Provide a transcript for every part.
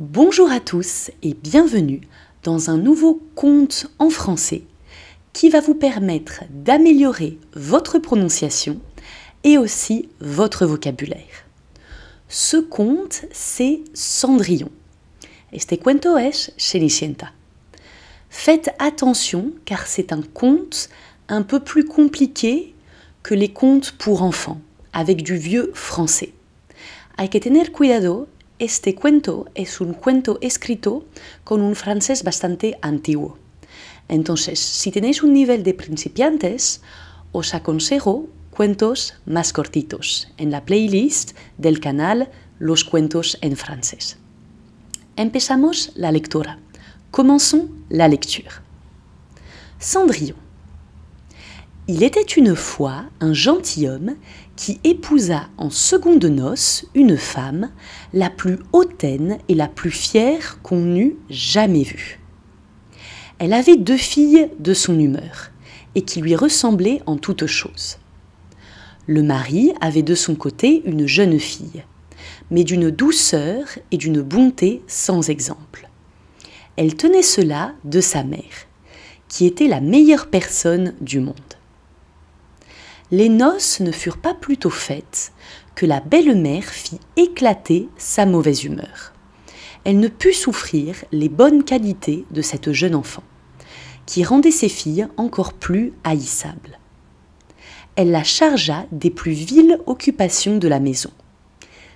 Bonjour à tous et bienvenue dans un nouveau conte en français qui va vous permettre d'améliorer votre prononciation et aussi votre vocabulaire. Ce conte, c'est Cendrillon. Este cuento es Cenicienta. Faites attention car c'est un conte un peu plus compliqué que les contes pour enfants avec du vieux français. Hay que tener cuidado Este cuento es un cuento escrito con un francés bastante antiguo. Entonces, si tenéis un nivel de principiantes, os aconsejo cuentos más cortitos en la playlist del canal Los cuentos en francés. Empezamos la lectura. Commençons la lectura. Cendrillon. Il était une fois un gentilhomme qui épousa en seconde noces une femme, la plus hautaine et la plus fière qu'on eût jamais vue. Elle avait deux filles de son humeur, et qui lui ressemblaient en toutes choses. Le mari avait de son côté une jeune fille, mais d'une douceur et d'une bonté sans exemple. Elle tenait cela de sa mère, qui était la meilleure personne du monde les noces ne furent pas plutôt faites que la belle-mère fit éclater sa mauvaise humeur. Elle ne put souffrir les bonnes qualités de cette jeune enfant, qui rendait ses filles encore plus haïssables. Elle la chargea des plus viles occupations de la maison.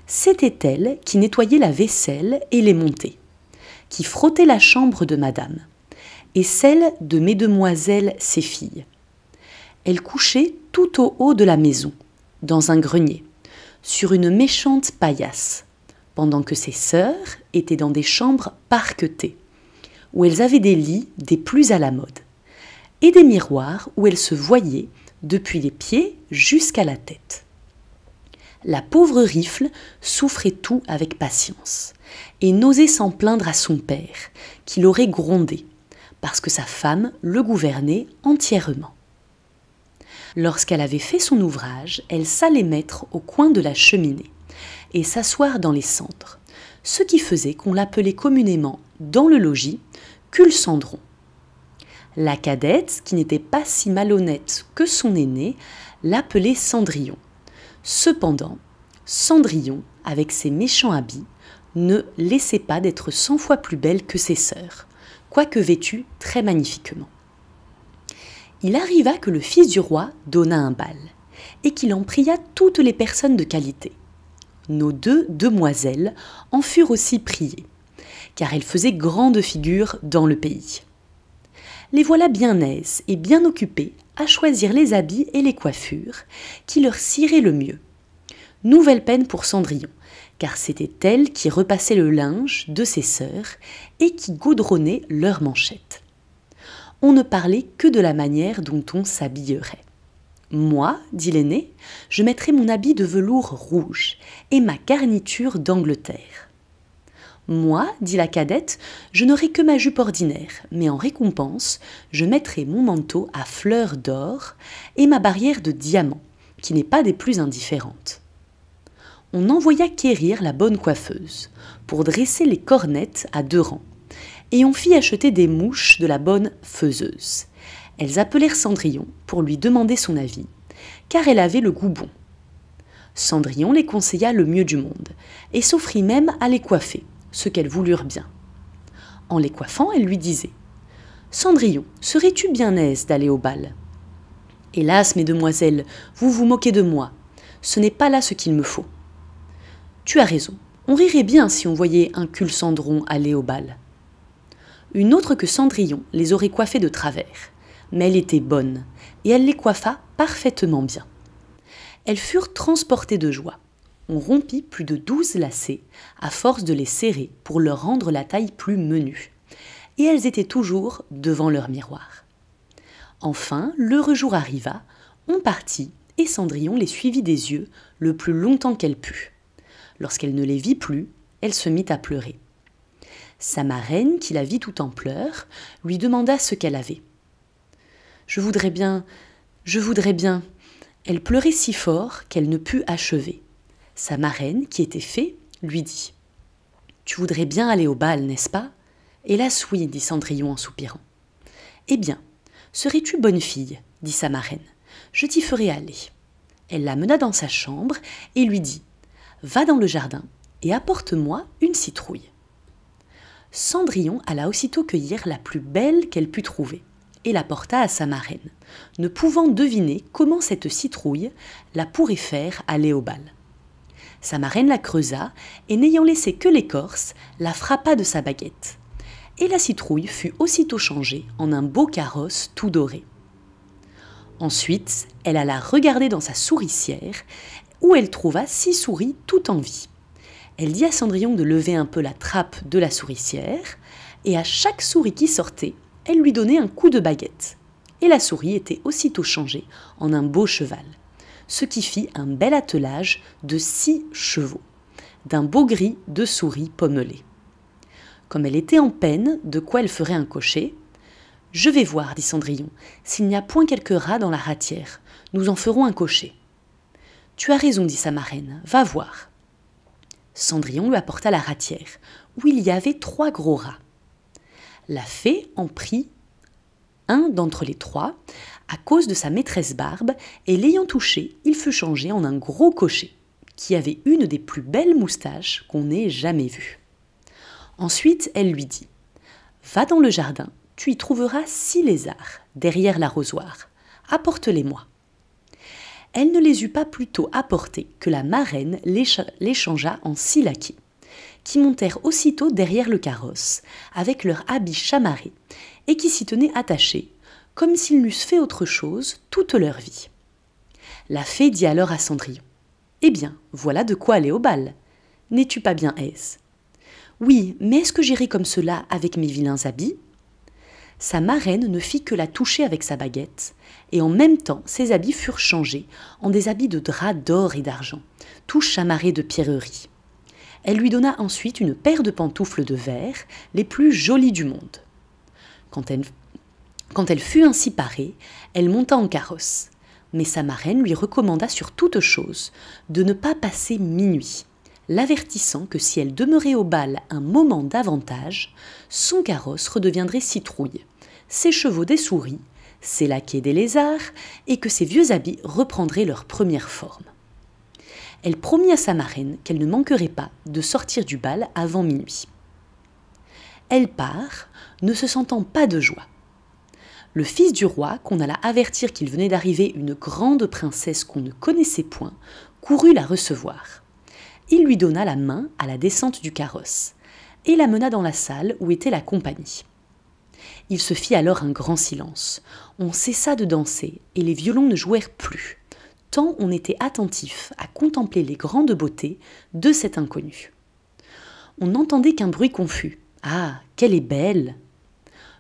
C'était elle qui nettoyait la vaisselle et les montées, qui frottait la chambre de madame, et celle de mesdemoiselles ses filles, elle couchait tout au haut de la maison, dans un grenier, sur une méchante paillasse, pendant que ses sœurs étaient dans des chambres parquetées, où elles avaient des lits des plus à la mode, et des miroirs où elles se voyaient depuis les pieds jusqu'à la tête. La pauvre Rifle souffrait tout avec patience, et n'osait s'en plaindre à son père, qui l'aurait grondé, parce que sa femme le gouvernait entièrement. Lorsqu'elle avait fait son ouvrage, elle s'allait mettre au coin de la cheminée et s'asseoir dans les cendres, ce qui faisait qu'on l'appelait communément, dans le logis, Culcendron. La cadette, qui n'était pas si malhonnête que son aînée, l'appelait Cendrillon. Cependant, Cendrillon, avec ses méchants habits, ne laissait pas d'être cent fois plus belle que ses sœurs, quoique vêtue très magnifiquement il arriva que le fils du roi donna un bal, et qu'il en pria toutes les personnes de qualité. Nos deux demoiselles en furent aussi priées, car elles faisaient grande figure dans le pays. Les voilà bien aises et bien occupées à choisir les habits et les coiffures qui leur ciraient le mieux. Nouvelle peine pour Cendrillon, car c'était elle qui repassait le linge de ses sœurs et qui goudronnait leurs manchettes on ne parlait que de la manière dont on s'habillerait. Moi, dit l'aîné, je mettrai mon habit de velours rouge et ma garniture d'Angleterre. Moi, dit la cadette, je n'aurai que ma jupe ordinaire, mais en récompense, je mettrai mon manteau à fleurs d'or et ma barrière de diamants, qui n'est pas des plus indifférentes. On envoya quérir la bonne coiffeuse pour dresser les cornettes à deux rangs et on fit acheter des mouches de la bonne faiseuse. Elles appelèrent Cendrillon pour lui demander son avis, car elle avait le goût bon. Cendrillon les conseilla le mieux du monde, et s'offrit même à les coiffer, ce qu'elles voulurent bien. En les coiffant, elle lui disait Cendrillon, serais-tu bien aise d'aller au bal Hélas, mes demoiselles, vous vous moquez de moi. Ce n'est pas là ce qu'il me faut. Tu as raison, on rirait bien si on voyait un cul-cendron aller au bal. Une autre que Cendrillon les aurait coiffées de travers, mais elle était bonne, et elle les coiffa parfaitement bien. Elles furent transportées de joie. On rompit plus de douze lacets, à force de les serrer pour leur rendre la taille plus menue. Et elles étaient toujours devant leur miroir. Enfin, l'heureux jour arriva, on partit, et Cendrillon les suivit des yeux le plus longtemps qu'elle put. Lorsqu'elle ne les vit plus, elle se mit à pleurer. Sa marraine, qui la vit tout en pleurs, lui demanda ce qu'elle avait. Je voudrais bien, je voudrais bien. Elle pleurait si fort qu'elle ne put achever. Sa marraine, qui était fée, lui dit Tu voudrais bien aller au bal, n'est-ce pas Hélas, oui, dit Cendrillon en soupirant. Eh bien, serais-tu bonne fille dit sa marraine. Je t'y ferai aller. Elle la mena dans sa chambre et lui dit Va dans le jardin et apporte-moi une citrouille. Cendrillon alla aussitôt cueillir la plus belle qu'elle put trouver et la porta à sa marraine, ne pouvant deviner comment cette citrouille la pourrait faire aller au bal. Sa marraine la creusa et n'ayant laissé que l'écorce, la frappa de sa baguette. Et la citrouille fut aussitôt changée en un beau carrosse tout doré. Ensuite, elle alla regarder dans sa souricière, où elle trouva six souris tout en vie. Elle dit à Cendrillon de lever un peu la trappe de la souricière, et à chaque souris qui sortait, elle lui donnait un coup de baguette. Et la souris était aussitôt changée en un beau cheval, ce qui fit un bel attelage de six chevaux, d'un beau gris de souris pommelée. Comme elle était en peine de quoi elle ferait un cocher, Je vais voir, dit Cendrillon, s'il n'y a point quelques rats dans la ratière. Nous en ferons un cocher. Tu as raison, dit sa marraine, va voir. Cendrillon lui apporta la ratière, où il y avait trois gros rats. La fée en prit un d'entre les trois, à cause de sa maîtresse Barbe, et l'ayant touché, il fut changé en un gros cocher, qui avait une des plus belles moustaches qu'on ait jamais vues. Ensuite, elle lui dit Va dans le jardin, tu y trouveras six lézards, derrière l'arrosoir. Apporte-les-moi elle ne les eut pas plutôt apportés que la marraine les changea en six laquais, qui montèrent aussitôt derrière le carrosse, avec leurs habits chamarré, et qui s'y tenaient attachés, comme s'ils n'eussent fait autre chose toute leur vie. La fée dit alors à Cendrillon Eh bien, voilà de quoi aller au bal. N'es-tu pas bien aise Oui, mais est-ce que j'irai comme cela avec mes vilains habits sa marraine ne fit que la toucher avec sa baguette, et en même temps ses habits furent changés en des habits de drap d'or et d'argent, tout chamarrés de pierreries. Elle lui donna ensuite une paire de pantoufles de verre, les plus jolies du monde. Quand elle, quand elle fut ainsi parée, elle monta en carrosse, mais sa marraine lui recommanda sur toute chose de ne pas passer minuit, l'avertissant que si elle demeurait au bal un moment davantage, son carrosse redeviendrait citrouille ses chevaux des souris, ses laquais des lézards, et que ses vieux habits reprendraient leur première forme. Elle promit à sa marraine qu'elle ne manquerait pas de sortir du bal avant minuit. Elle part, ne se sentant pas de joie. Le fils du roi, qu'on alla avertir qu'il venait d'arriver une grande princesse qu'on ne connaissait point, courut la recevoir. Il lui donna la main à la descente du carrosse et la mena dans la salle où était la compagnie. Il se fit alors un grand silence. On cessa de danser, et les violons ne jouèrent plus, tant on était attentif à contempler les grandes beautés de cet inconnu. On n'entendait qu'un bruit confus. Ah, qu'elle est belle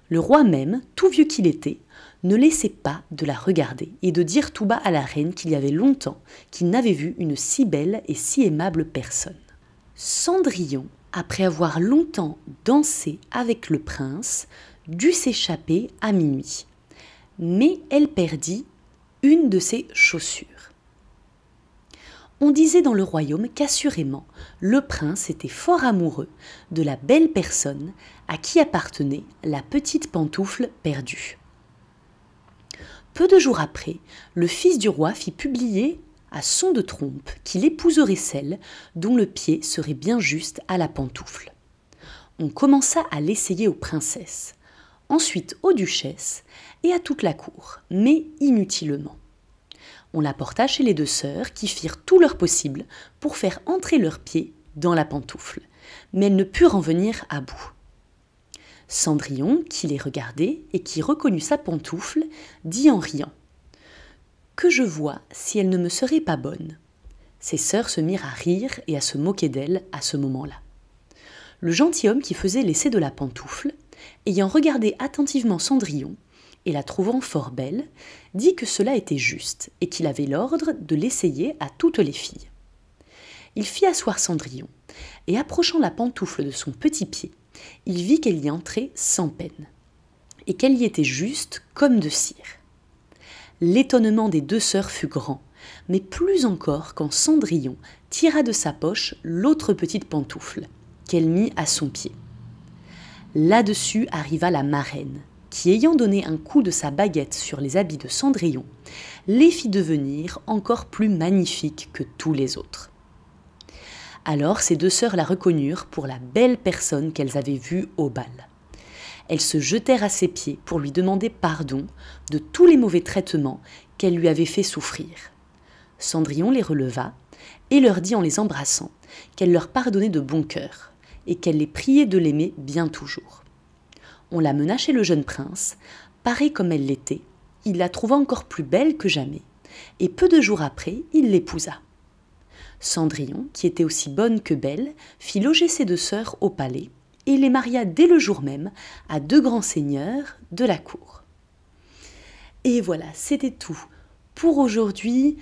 Le roi même, tout vieux qu'il était, ne laissait pas de la regarder et de dire tout bas à la reine qu'il y avait longtemps qu'il n'avait vu une si belle et si aimable personne. Cendrillon, après avoir longtemps dansé avec le prince, dut s'échapper à minuit. Mais elle perdit une de ses chaussures. On disait dans le royaume qu'assurément le prince était fort amoureux de la belle personne à qui appartenait la petite pantoufle perdue. Peu de jours après, le fils du roi fit publier à son de trompe qu'il épouserait celle dont le pied serait bien juste à la pantoufle. On commença à l'essayer aux princesses, ensuite aux duchesses et à toute la cour, mais inutilement. On la porta chez les deux sœurs qui firent tout leur possible pour faire entrer leurs pieds dans la pantoufle, mais elles ne purent en venir à bout. Cendrillon, qui les regardait et qui reconnut sa pantoufle, dit en riant Que je vois si elle ne me serait pas bonne. Ses sœurs se mirent à rire et à se moquer d'elle à ce moment-là. Le gentilhomme qui faisait l'essai de la pantoufle ayant regardé attentivement Cendrillon, et la trouvant fort belle, dit que cela était juste, et qu'il avait l'ordre de l'essayer à toutes les filles. Il fit asseoir Cendrillon, et approchant la pantoufle de son petit pied, il vit qu'elle y entrait sans peine, et qu'elle y était juste comme de cire. L'étonnement des deux sœurs fut grand, mais plus encore quand Cendrillon tira de sa poche l'autre petite pantoufle, qu'elle mit à son pied. Là-dessus arriva la marraine, qui ayant donné un coup de sa baguette sur les habits de Cendrillon, les fit devenir encore plus magnifiques que tous les autres. Alors ces deux sœurs la reconnurent pour la belle personne qu'elles avaient vue au bal. Elles se jetèrent à ses pieds pour lui demander pardon de tous les mauvais traitements qu'elle lui avait fait souffrir. Cendrillon les releva et leur dit en les embrassant qu'elle leur pardonnait de bon cœur et qu'elle les priait de l'aimer bien toujours. On la mena chez le jeune prince, parée comme elle l'était, il la trouva encore plus belle que jamais, et peu de jours après, il l'épousa. Cendrillon, qui était aussi bonne que belle, fit loger ses deux sœurs au palais, et les maria dès le jour même à deux grands seigneurs de la cour. Et voilà, c'était tout pour aujourd'hui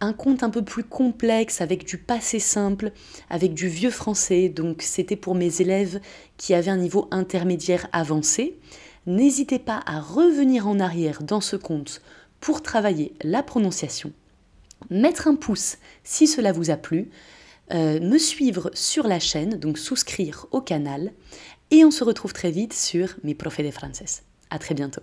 un conte un peu plus complexe, avec du passé simple, avec du vieux français, donc c'était pour mes élèves qui avaient un niveau intermédiaire avancé. N'hésitez pas à revenir en arrière dans ce conte pour travailler la prononciation. Mettre un pouce si cela vous a plu, euh, me suivre sur la chaîne, donc souscrire au canal, et on se retrouve très vite sur Mes profe de Français. À très bientôt.